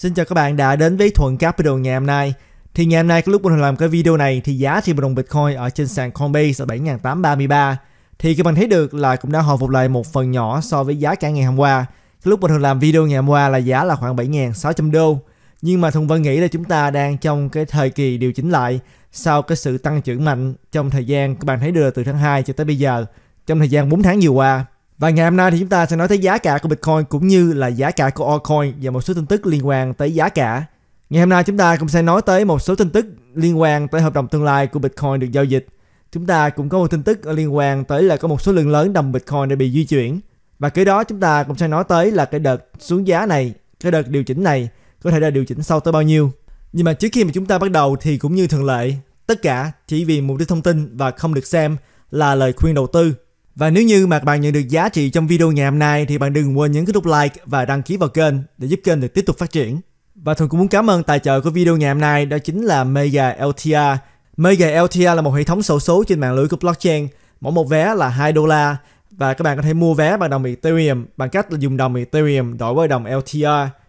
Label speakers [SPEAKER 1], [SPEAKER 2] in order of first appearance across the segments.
[SPEAKER 1] Xin chào các bạn đã đến với Thuận Capital ngày hôm nay. Thì ngày hôm nay cái lúc mình làm cái video này thì giá trị một đồng Bitcoin ở trên sàn Coinbase ở 7.833. Thì các bạn thấy được là cũng đã hồi phục lại một phần nhỏ so với giá cả ngày hôm qua. Cái lúc mình làm video ngày hôm qua là giá là khoảng 7.600 đô. Nhưng mà Thuận vẫn nghĩ là chúng ta đang trong cái thời kỳ điều chỉnh lại sau cái sự tăng trưởng mạnh trong thời gian các bạn thấy được từ tháng 2 cho tới bây giờ trong thời gian 4 tháng vừa qua và ngày hôm nay thì chúng ta sẽ nói tới giá cả của Bitcoin cũng như là giá cả của altcoin và một số tin tức liên quan tới giá cả. Ngày hôm nay chúng ta cũng sẽ nói tới một số tin tức liên quan tới hợp đồng tương lai của Bitcoin được giao dịch. Chúng ta cũng có một tin tức liên quan tới là có một số lượng lớn đồng Bitcoin đã bị di chuyển. Và kế đó chúng ta cũng sẽ nói tới là cái đợt xuống giá này, cái đợt điều chỉnh này có thể là điều chỉnh sau tới bao nhiêu. Nhưng mà trước khi mà chúng ta bắt đầu thì cũng như thường lệ, tất cả chỉ vì mục đích thông tin và không được xem là lời khuyên đầu tư và nếu như mà bạn nhận được giá trị trong video ngày hôm nay thì bạn đừng quên nhấn cái nút like và đăng ký vào kênh để giúp kênh được tiếp tục phát triển. Và Thuận cũng muốn cảm ơn tài trợ của video ngày hôm nay đó chính là Mega LTR. Mega LTR là một hệ thống sổ số trên mạng lưới của blockchain. Mỗi một vé là 2 đô la và các bạn có thể mua vé bằng đồng Ethereum bằng cách là dùng đồng Ethereum đổi với đồng LTR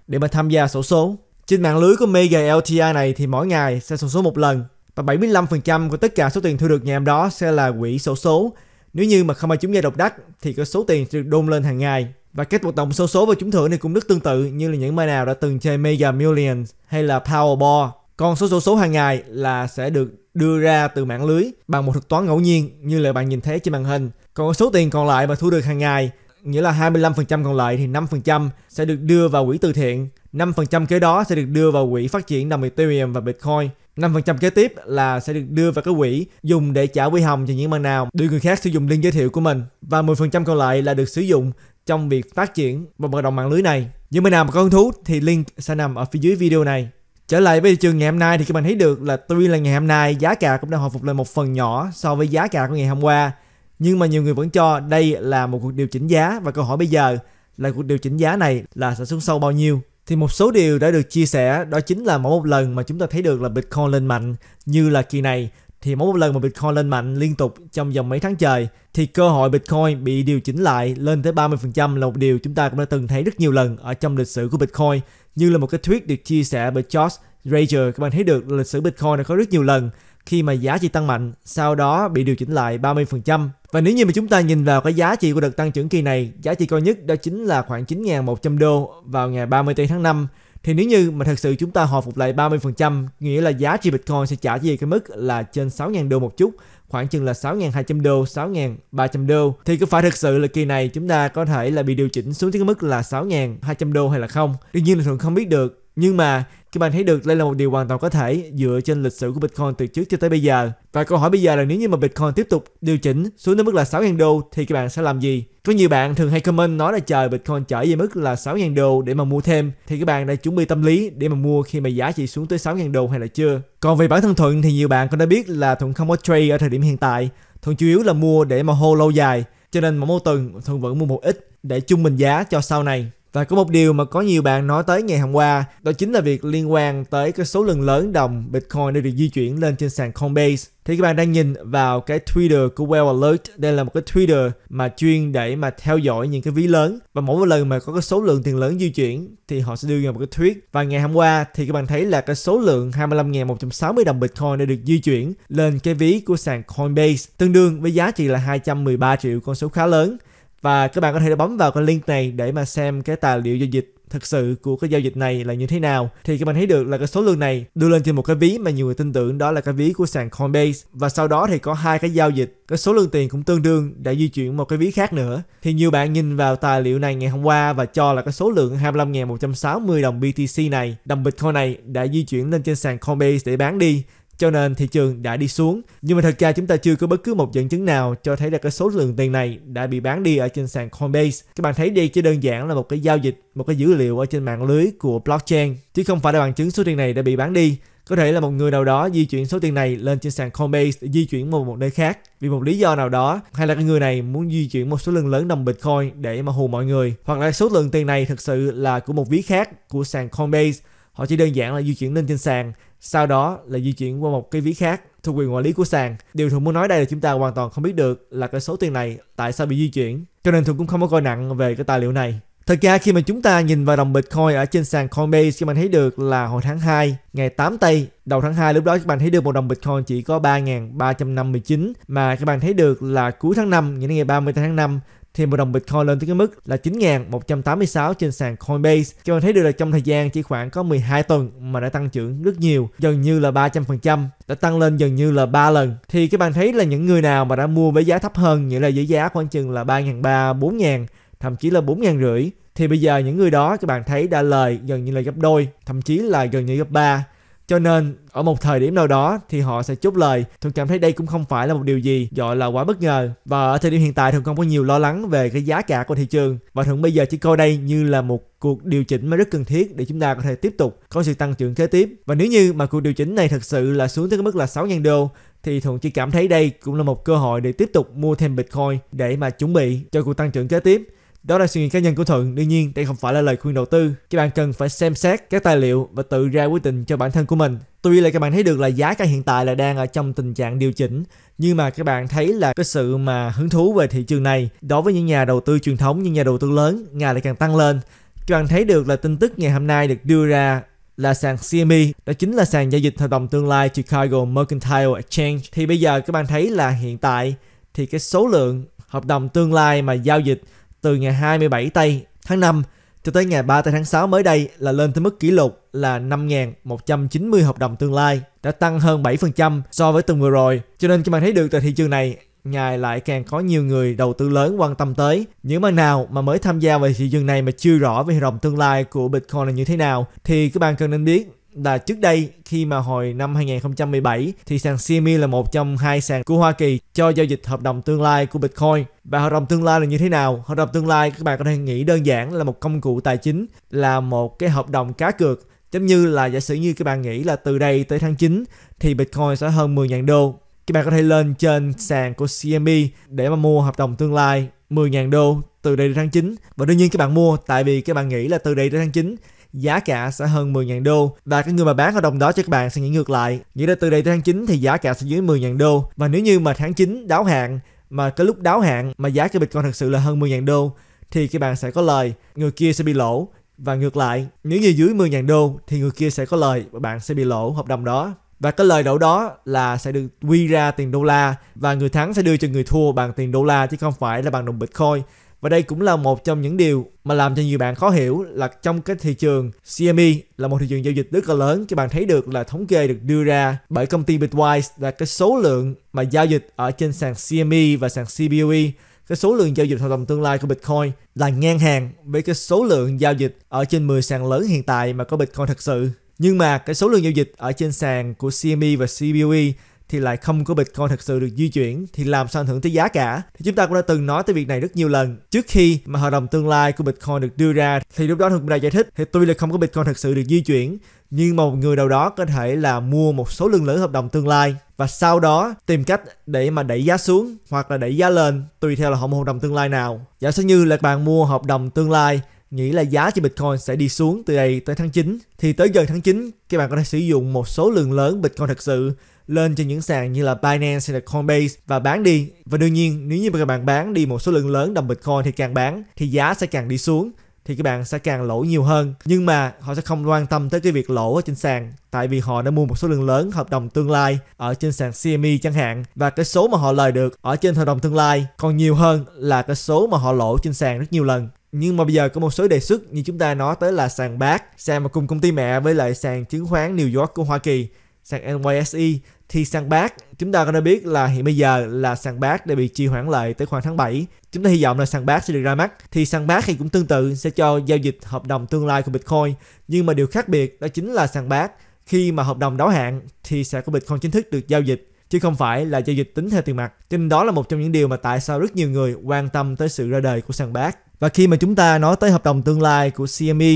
[SPEAKER 1] để mà tham gia sổ số. Trên mạng lưới của Mega LTR này thì mỗi ngày sẽ sổ số một lần và 75% của tất cả số tiền thu được ngày hôm đó sẽ là quỹ sổ số. Nếu như mà không ai chúng giải độc đắc thì cái số tiền được đôn lên hàng ngày. Và các hoạt động số số và chúng thưởng này cũng rất tương tự như là những mai nào đã từng chơi Mega Millions hay là Powerball. Còn số số số hàng ngày là sẽ được đưa ra từ mạng lưới bằng một thuật toán ngẫu nhiên như là bạn nhìn thấy trên màn hình. Còn số tiền còn lại mà thu được hàng ngày nghĩa là 25% còn lại thì 5% sẽ được đưa vào quỹ từ thiện, 5% kế đó sẽ được đưa vào quỹ phát triển đồng Ethereum và Bitcoin. 5% kế tiếp là sẽ được đưa vào cái quỹ dùng để trả quy hồng cho những bạn nào được người khác sử dụng link giới thiệu của mình và 10% còn lại là được sử dụng trong việc phát triển và hoạt động mạng lưới này. Những bạn nào mà có hứng thú thì link sẽ nằm ở phía dưới video này. Trở lại với thị trường ngày hôm nay thì các bạn thấy được là tuy là ngày hôm nay giá cả cũng đã hồi phục lại một phần nhỏ so với giá cả của ngày hôm qua nhưng mà nhiều người vẫn cho đây là một cuộc điều chỉnh giá và câu hỏi bây giờ là cuộc điều chỉnh giá này là sẽ xuống sâu bao nhiêu thì một số điều đã được chia sẻ đó chính là mỗi một lần mà chúng ta thấy được là Bitcoin lên mạnh như là kỳ này thì mỗi một lần mà Bitcoin lên mạnh liên tục trong vòng mấy tháng trời thì cơ hội Bitcoin bị điều chỉnh lại lên tới 30% là một điều chúng ta cũng đã từng thấy rất nhiều lần ở trong lịch sử của Bitcoin như là một cái tweet được chia sẻ bởi Josh Rager các bạn thấy được lịch sử Bitcoin đã có rất nhiều lần khi mà giá trị tăng mạnh, sau đó bị điều chỉnh lại 30%. Và nếu như mà chúng ta nhìn vào cái giá trị của đợt tăng trưởng kỳ này, giá trị cao nhất đó chính là khoảng 9.100 đô vào ngày 30 tháng 5. Thì nếu như mà thật sự chúng ta hồi phục lại 30%, nghĩa là giá trị Bitcoin sẽ trả về cái mức là trên 6.000 đô một chút, khoảng chừng là 6.200 đô, 6.300 đô. Thì có phải thực sự là kỳ này chúng ta có thể là bị điều chỉnh xuống tới cái mức là 6.200 đô hay là không? Đương nhiên là thường không biết được nhưng mà các bạn thấy được đây là một điều hoàn toàn có thể dựa trên lịch sử của Bitcoin từ trước cho tới bây giờ. Và câu hỏi bây giờ là nếu như mà Bitcoin tiếp tục điều chỉnh xuống đến mức là 6.000 đô thì các bạn sẽ làm gì? Có nhiều bạn thường hay comment nói là chờ Bitcoin trở về mức là 6.000 đô để mà mua thêm thì các bạn đã chuẩn bị tâm lý để mà mua khi mà giá trị xuống tới 6.000 đô hay là chưa. Còn về bản thân Thuận thì nhiều bạn cũng đã biết là Thuận không có trade ở thời điểm hiện tại. Thuận chủ yếu là mua để mà hold lâu dài cho nên mỗi một tuần Thuận vẫn mua một ít để trung bình giá cho sau này. Và có một điều mà có nhiều bạn nói tới ngày hôm qua, đó chính là việc liên quan tới cái số lượng lớn đồng Bitcoin đã được di chuyển lên trên sàn Coinbase. Thì các bạn đang nhìn vào cái Twitter của Well Alert. Đây là một cái Twitter mà chuyên để mà theo dõi những cái ví lớn. Và mỗi một lần mà có cái số lượng tiền lớn di chuyển thì họ sẽ đưa ra một cái tweet. Và ngày hôm qua thì các bạn thấy là cái số lượng 25.160 đồng Bitcoin đã được di chuyển lên cái ví của sàn Coinbase. Tương đương với giá trị là 213 triệu con số khá lớn. Và các bạn có thể bấm vào cái link này để mà xem cái tài liệu giao dịch thực sự của cái giao dịch này là như thế nào thì các bạn thấy được là cái số lượng này đưa lên trên một cái ví mà nhiều người tin tưởng đó là cái ví của sàn Coinbase và sau đó thì có hai cái giao dịch cái số lượng tiền cũng tương đương đã di chuyển một cái ví khác nữa thì nhiều bạn nhìn vào tài liệu này ngày hôm qua và cho là cái số lượng 25.160 đồng BTC này đồng Bitcoin này đã di chuyển lên trên sàn Coinbase để bán đi cho nên thị trường đã đi xuống. Nhưng mà thật ra chúng ta chưa có bất cứ một dẫn chứng nào cho thấy là cái số lượng tiền này đã bị bán đi ở trên sàn Coinbase. Các bạn thấy đây chỉ đơn giản là một cái giao dịch, một cái dữ liệu ở trên mạng lưới của blockchain, chứ không phải là bằng chứng số tiền này đã bị bán đi. Có thể là một người nào đó di chuyển số tiền này lên trên sàn Coinbase di chuyển vào một nơi khác vì một lý do nào đó hay là cái người này muốn di chuyển một số lượng lớn đồng Bitcoin để mà hù mọi người hoặc là số lượng tiền này thực sự là của một ví khác của sàn Coinbase họ chỉ đơn giản là di chuyển lên trên sàn sau đó là di chuyển qua một cái ví khác thuộc quyền quản lý của sàn. Điều thường muốn nói đây là chúng ta hoàn toàn không biết được là cái số tiền này tại sao bị di chuyển, cho nên thường cũng không có coi nặng về cái tài liệu này. Thật ra khi mà chúng ta nhìn vào đồng Bitcoin ở trên sàn Coinbase thì mình thấy được là hồi tháng 2, ngày 8 tây đầu tháng 2 lúc đó các bạn thấy được một đồng Bitcoin chỉ có 3.359 mà các bạn thấy được là cuối tháng 5, nghĩa là ngày 30 tháng 5 thì một đồng Bitcoin lên tới cái mức là 9.186 trên sàn Coinbase cho thấy được là trong thời gian chỉ khoảng có 12 tuần mà đã tăng trưởng rất nhiều gần như là 300% đã tăng lên gần như là 3 lần thì các bạn thấy là những người nào mà đã mua với giá thấp hơn nghĩa là với giá khoảng chừng là 3.300 4.000 thậm chí là 4 500 rưỡi thì bây giờ những người đó các bạn thấy đã lời gần như là gấp đôi thậm chí là gần như gấp ba cho nên ở một thời điểm nào đó thì họ sẽ chốt lời thường cảm thấy đây cũng không phải là một điều gì gọi là quá bất ngờ và ở thời điểm hiện tại thường không có nhiều lo lắng về cái giá cả của thị trường và thường bây giờ chỉ coi đây như là một cuộc điều chỉnh mà rất cần thiết để chúng ta có thể tiếp tục có sự tăng trưởng kế tiếp và nếu như mà cuộc điều chỉnh này thật sự là xuống tới cái mức là 6.000 đô thì thường chỉ cảm thấy đây cũng là một cơ hội để tiếp tục mua thêm Bitcoin để mà chuẩn bị cho cuộc tăng trưởng kế tiếp đó là suy nghĩ cá nhân của Thuận, đương nhiên đây không phải là lời khuyên đầu tư. Các bạn cần phải xem xét các tài liệu và tự ra quyết định cho bản thân của mình. Tuy là các bạn thấy được là giá cả hiện tại là đang ở trong tình trạng điều chỉnh, nhưng mà các bạn thấy là cái sự mà hứng thú về thị trường này đối với những nhà đầu tư truyền thống, những nhà đầu tư lớn ngày lại càng tăng lên. Các bạn thấy được là tin tức ngày hôm nay được đưa ra là sàn CME, đó chính là sàn giao dịch hợp đồng tương lai Chicago Mercantile Exchange. Thì bây giờ các bạn thấy là hiện tại thì cái số lượng hợp đồng tương lai mà giao dịch từ ngày 27 tây tháng 5 cho tới ngày 3 tây tháng 6 mới đây là lên tới mức kỷ lục là 5.190 hợp đồng tương lai, đã tăng hơn 7% so với tuần vừa rồi. Cho nên các bạn thấy được tại thị trường này, ngày lại càng có nhiều người đầu tư lớn quan tâm tới. Những bạn nào mà mới tham gia vào thị trường này mà chưa rõ về hợp đồng tương lai của Bitcoin là như thế nào thì các bạn cần nên biết là trước đây khi mà hồi năm 2017 thì sàn CME là một trong hai sàn của Hoa Kỳ cho giao dịch hợp đồng tương lai của Bitcoin. Và hợp đồng tương lai là như thế nào? Hợp đồng tương lai các bạn có thể nghĩ đơn giản là một công cụ tài chính là một cái hợp đồng cá cược giống như là giả sử như các bạn nghĩ là từ đây tới tháng 9 thì Bitcoin sẽ hơn 10.000 đô. Các bạn có thể lên trên sàn của CME để mà mua hợp đồng tương lai 10.000 đô từ đây đến tháng 9 và đương nhiên các bạn mua tại vì các bạn nghĩ là từ đây đến tháng 9 giá cả sẽ hơn 10.000 đô và cái người mà bán hợp đồng đó cho các bạn sẽ nghĩ ngược lại nghĩa là từ đây tới tháng 9 thì giá cả sẽ dưới 10.000 đô và nếu như mà tháng 9 đáo hạn mà cái lúc đáo hạn mà giá của Bitcoin thật sự là hơn 10.000 đô thì các bạn sẽ có lời, người kia sẽ bị lỗ và ngược lại, nếu như dưới 10.000 đô thì người kia sẽ có lời và bạn sẽ bị lỗ hợp đồng đó. Và cái lời đổ đó là sẽ được quy ra tiền đô la và người thắng sẽ đưa cho người thua bằng tiền đô la chứ không phải là bằng đồng Bitcoin. Và đây cũng là một trong những điều mà làm cho nhiều bạn khó hiểu là trong cái thị trường CME là một thị trường giao dịch rất là lớn các bạn thấy được là thống kê được đưa ra bởi công ty Bitwise là cái số lượng mà giao dịch ở trên sàn CME và sàn CBOE cái số lượng giao dịch hợp đồng tương lai của Bitcoin là ngang hàng với cái số lượng giao dịch ở trên 10 sàn lớn hiện tại mà có Bitcoin thật sự. Nhưng mà cái số lượng giao dịch ở trên sàn của CME và CBOE thì lại không có Bitcoin thực sự được di chuyển thì làm sao ảnh hưởng tới giá cả. Thì chúng ta cũng đã từng nói tới việc này rất nhiều lần. Trước khi mà hợp đồng tương lai của Bitcoin được đưa ra thì lúc đó thường đã giải thích thì tuy là không có Bitcoin thực sự được di chuyển nhưng một người nào đó có thể là mua một số lượng lớn hợp đồng tương lai và sau đó tìm cách để mà đẩy giá xuống hoặc là đẩy giá lên tùy theo là họ mua hợp đồng tương lai nào. Giả sử như là bạn mua hợp đồng tương lai nghĩ là giá cho Bitcoin sẽ đi xuống từ đây tới tháng 9 thì tới giờ tháng 9các bạn có thể sử dụng một số lượng lớn Bitcoin thật sự lên trên những sàn như là Binance hay là Coinbase và bán đi. Và đương nhiên nếu như các bạn bán đi một số lượng lớn đồng Bitcoin thì càng bán thì giá sẽ càng đi xuống thì các bạn sẽ càng lỗ nhiều hơn nhưng mà họ sẽ không quan tâm tới cái việc lỗ ở trên sàn tại vì họ đã mua một số lượng lớn hợp đồng tương lai ở trên sàn CME chẳng hạn và cái số mà họ lời được ở trên hợp đồng tương lai còn nhiều hơn là cái số mà họ lỗ trên sàn rất nhiều lần nhưng mà bây giờ có một số đề xuất như chúng ta nói tới là sàn BAC, sàn mà cùng công ty mẹ với lại sàn chứng khoán New York của Hoa Kỳ sàn NYSE thì sàn BAT chúng ta có thể biết là hiện bây giờ là sàn BAT đã bị trì hoãn lại tới khoảng tháng 7. Chúng ta hy vọng là sàn BAT sẽ được ra mắt. Thì sàn BAT thì cũng tương tự sẽ cho giao dịch hợp đồng tương lai của Bitcoin. Nhưng mà điều khác biệt đó chính là sàn BAT khi mà hợp đồng đáo hạn thì sẽ có Bitcoin chính thức được giao dịch chứ không phải là giao dịch tính theo tiền mặt. Cho nên đó là một trong những điều mà tại sao rất nhiều người quan tâm tới sự ra đời của sàn BAT. Và khi mà chúng ta nói tới hợp đồng tương lai của CME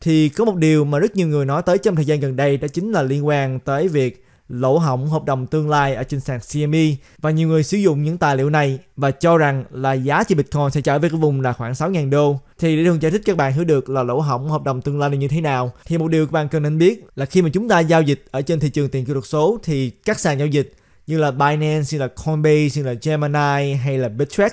[SPEAKER 1] thì có một điều mà rất nhiều người nói tới trong thời gian gần đây đó chính là liên quan tới việc lỗ hỏng hợp đồng tương lai ở trên sàn CME và nhiều người sử dụng những tài liệu này và cho rằng là giá trị Bitcoin sẽ trở về cái vùng là khoảng 6.000 đô. Thì để thường giải thích các bạn hiểu được là lỗ hỏng hợp đồng tương lai là như thế nào thì một điều các bạn cần nên biết là khi mà chúng ta giao dịch ở trên thị trường tiền kỹ thuật số thì các sàn giao dịch như là Binance, như là Coinbase, như là Gemini hay là Bittrex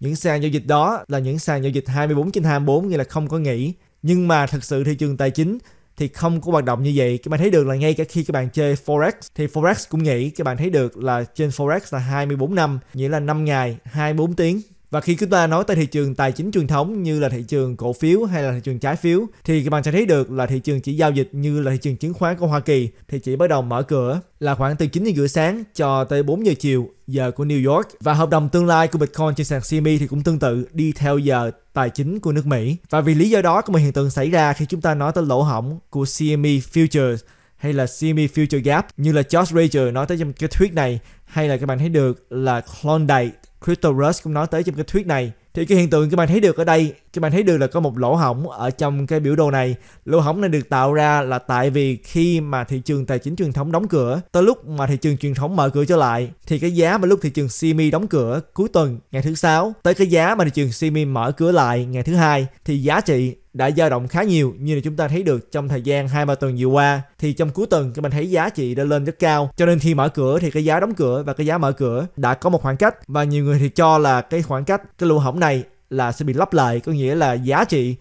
[SPEAKER 1] những sàn giao dịch đó là những sàn giao dịch 24 trên 24 nghĩa là không có nghỉ nhưng mà thực sự thị trường tài chính thì không có hoạt động như vậy các bạn thấy được là ngay cả khi các bạn chơi forex thì forex cũng nghĩ các bạn thấy được là trên forex là 24 năm nghĩa là 5 ngày 24 tiếng và khi chúng ta nói tới thị trường tài chính truyền thống như là thị trường cổ phiếu hay là thị trường trái phiếu thì các bạn sẽ thấy được là thị trường chỉ giao dịch như là thị trường chứng khoán của Hoa Kỳ thì chỉ bắt đầu mở cửa là khoảng từ 9 giờ rưỡi sáng cho tới 4 giờ chiều giờ của New York và hợp đồng tương lai của Bitcoin trên sàn CME thì cũng tương tự đi theo giờ tài chính của nước Mỹ. Và vì lý do đó có một hiện tượng xảy ra khi chúng ta nói tới lỗ hỏng của CME Futures hay là CME Future Gap như là Josh Rager nói tới trong cái thuyết này hay là các bạn thấy được là Klondike Crypto Rush cũng nói tới trong cái thuyết này thì cái hiện tượng các bạn thấy được ở đây các bạn thấy được là có một lỗ hổng ở trong cái biểu đồ này lỗ hổng này được tạo ra là tại vì khi mà thị trường tài chính truyền thống đóng cửa tới lúc mà thị trường truyền thống mở cửa trở lại thì cái giá mà lúc thị trường simi đóng cửa cuối tuần ngày thứ sáu tới cái giá mà thị trường simi mở cửa lại ngày thứ hai thì giá trị đã dao động khá nhiều như là chúng ta thấy được trong thời gian hai ba tuần vừa qua thì trong cuối tuần các bạn thấy giá trị đã lên rất cao cho nên khi mở cửa thì cái giá đóng cửa và cái giá mở cửa đã có một khoảng cách và nhiều người thì cho là cái khoảng cách cái lỗ hổng này là sẽ bị lấp lại có nghĩa là giá trị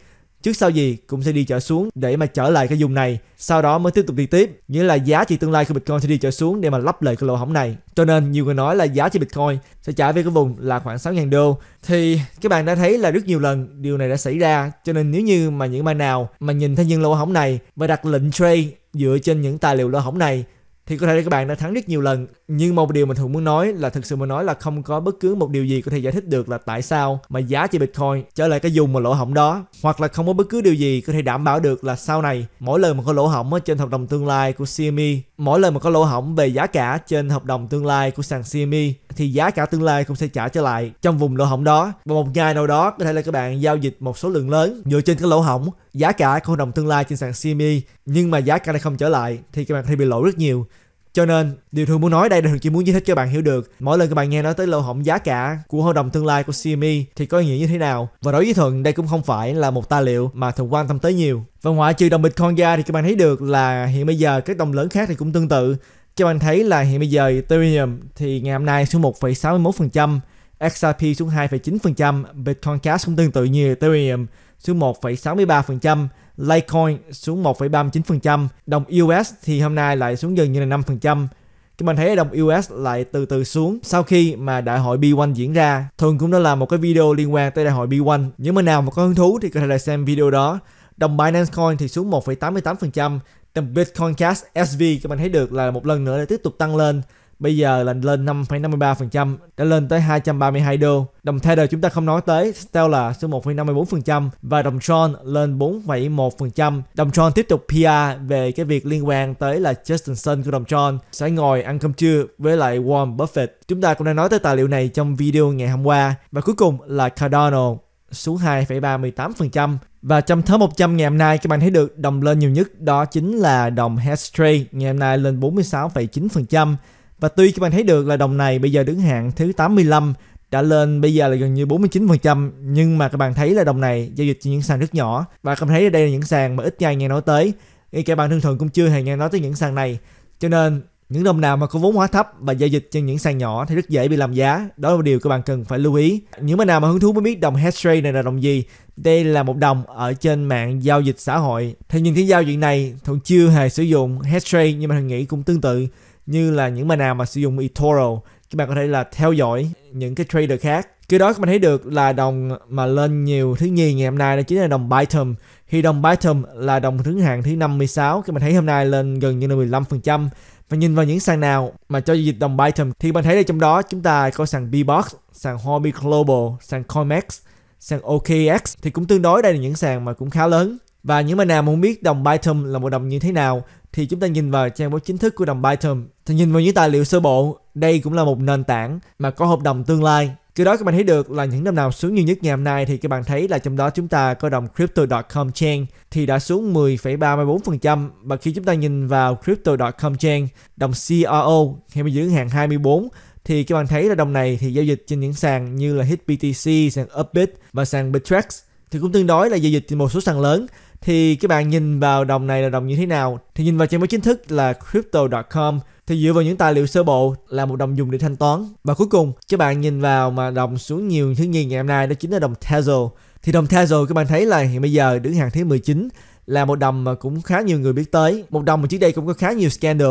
[SPEAKER 1] Trước sau gì cũng sẽ đi trở xuống để mà trở lại cái vùng này, sau đó mới tiếp tục đi tiếp. Nghĩa là giá trị tương lai của Bitcoin sẽ đi trở xuống để mà lắp lại cái lỗ hổng này. Cho nên nhiều người nói là giá trị Bitcoin sẽ trả về cái vùng là khoảng 6.000 đô. Thì các bạn đã thấy là rất nhiều lần điều này đã xảy ra. Cho nên nếu như mà những bạn nào mà nhìn thấy những lỗ hổng này và đặt lệnh trade dựa trên những tài liệu lỗ hổng này thì có thể các bạn đã thắng rất nhiều lần nhưng một điều mà thường muốn nói là thực sự mà nói là không có bất cứ một điều gì có thể giải thích được là tại sao mà giá trị bitcoin trở lại cái vùng mà lỗ hổng đó hoặc là không có bất cứ điều gì có thể đảm bảo được là sau này mỗi lần mà có lỗ hổng ở trên hợp đồng tương lai của CME mỗi lần mà có lỗ hổng về giá cả trên hợp đồng tương lai của sàn CME thì giá cả tương lai cũng sẽ trả trở lại trong vùng lỗ hổng đó và một ngày nào đó có thể là các bạn giao dịch một số lượng lớn dựa trên cái lỗ hổng giá cả của hợp đồng tương lai trên sàn CME nhưng mà giá cả lại không trở lại thì các bạn thì bị lỗ rất nhiều cho nên điều thường muốn nói đây là thường chỉ muốn giải thích cho bạn hiểu được mỗi lần các bạn nghe nói tới lỗ hổng giá cả của hợp đồng tương lai của CME thì có nghĩa như thế nào và đối với thuận đây cũng không phải là một tài liệu mà thường quan tâm tới nhiều và ngoại trừ đồng bitcoin ra thì các bạn thấy được là hiện bây giờ các đồng lớn khác thì cũng tương tự cho bạn thấy là hiện bây giờ Ethereum thì ngày hôm nay xuống 1,61%, XRP xuống 2,9%, Bitcoin Cash cũng tương tự như Ethereum xuống 1,63%, Litecoin xuống 1,39%, đồng US thì hôm nay lại xuống gần như là 5%. Các bạn thấy đồng US lại từ từ xuống sau khi mà đại hội B1 diễn ra. Thường cũng đã làm một cái video liên quan tới đại hội B1. Những bạn nào mà có hứng thú thì có thể là xem video đó. Đồng Binance Coin thì xuống 1,88%. Đồng Bitcoin Cash SV các bạn thấy được là một lần nữa đã tiếp tục tăng lên. Bây giờ là lên 5,53%, đã lên tới 232 đô. Đồng Tether chúng ta không nói tới, Stellar xuống 1,54% và đồng Tron lên 4,1%. Đồng Tron tiếp tục PR về cái việc liên quan tới là Justin Sun của đồng Tron sẽ ngồi ăn cơm trưa với lại Warren Buffett. Chúng ta cũng đã nói tới tài liệu này trong video ngày hôm qua. Và cuối cùng là Cardano xuống 2,38%. Và trong top 100 ngày hôm nay các bạn thấy được đồng lên nhiều nhất đó chính là đồng Hairstray ngày hôm nay lên 46,9%. Và tuy các bạn thấy được là đồng này bây giờ đứng hạng thứ 85 đã lên bây giờ là gần như 49% nhưng mà các bạn thấy là đồng này giao dịch trên những sàn rất nhỏ và các bạn thấy đây là những sàn mà ít ai nghe nói tới. Các bạn thường thường cũng chưa hề nghe nói tới những sàn này. Cho nên những đồng nào mà có vốn hóa thấp và giao dịch trên những sàn nhỏ thì rất dễ bị làm giá. Đó là một điều các bạn cần phải lưu ý. Những bạn nào mà hứng thú mới biết đồng Hashrate này là đồng gì, đây là một đồng ở trên mạng giao dịch xã hội. Thì nhìn thấy giao diện này, thường chưa hề sử dụng Hashrate nhưng mà Thuận nghĩ cũng tương tự như là những bạn nào mà sử dụng eToro các bạn có thể là theo dõi những cái trader khác cái đó các bạn thấy được là đồng mà lên nhiều thứ nhì ngày hôm nay đó chính là đồng Bitum khi đồng Bitum là đồng thứ hạng thứ 56 các bạn thấy hôm nay lên gần như là 15% và nhìn vào những sàn nào mà cho dịch đồng Bitum thì bạn thấy là trong đó chúng ta có sàn Bbox, sàn Hobby Global, sàn CoinMax, sàn OKX thì cũng tương đối đây là những sàn mà cũng khá lớn và những bạn nào muốn biết đồng Bitum là một đồng như thế nào thì chúng ta nhìn vào trang web chính thức của đồng Bytom thì nhìn vào những tài liệu sơ bộ đây cũng là một nền tảng mà có hợp đồng tương lai từ đó các bạn thấy được là những năm nào xuống nhiều nhất ngày hôm nay thì các bạn thấy là trong đó chúng ta có đồng Crypto.com Chain thì đã xuống 10,34% và khi chúng ta nhìn vào Crypto.com Chain, đồng CRO hiện giữ hàng 24 thì các bạn thấy là đồng này thì giao dịch trên những sàn như là HitBTC, sàn Upbit và sàn Bittrex thì cũng tương đối là giao dịch một số sàn lớn thì các bạn nhìn vào đồng này là đồng như thế nào thì nhìn vào trang mới chính thức là crypto.com thì dựa vào những tài liệu sơ bộ là một đồng dùng để thanh toán và cuối cùng các bạn nhìn vào mà đồng xuống nhiều thứ nhì ngày hôm nay đó chính là đồng Tezos thì đồng Tezos các bạn thấy là hiện bây giờ đứng hàng thứ 19 là một đồng mà cũng khá nhiều người biết tới một đồng mà trước đây cũng có khá nhiều scandal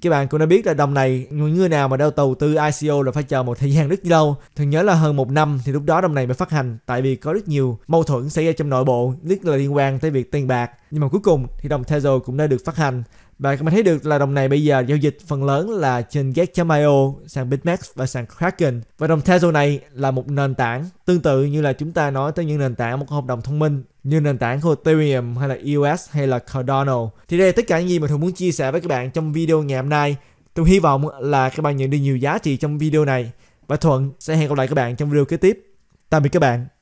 [SPEAKER 1] các bạn cũng đã biết là đồng này người nào mà đầu tàu tư ICO là phải chờ một thời gian rất lâu thường nhớ là hơn một năm thì lúc đó đồng này mới phát hành tại vì có rất nhiều mâu thuẫn xảy ra trong nội bộ nhất là liên quan tới việc tiền bạc nhưng mà cuối cùng thì đồng Tesla cũng đã được phát hành và mình thấy được là đồng này bây giờ giao dịch phần lớn là trên Get.io, sàn bitmax và sàn Kraken. Và đồng Tezos này là một nền tảng tương tự như là chúng ta nói tới những nền tảng một hợp đồng thông minh như nền tảng của Ethereum hay là EOS hay là Cardano. Thì đây là tất cả những gì mà thường muốn chia sẻ với các bạn trong video ngày hôm nay. Tôi hy vọng là các bạn nhận được nhiều giá trị trong video này. Và Thuận sẽ hẹn gặp lại các bạn trong video kế tiếp. Tạm biệt các bạn.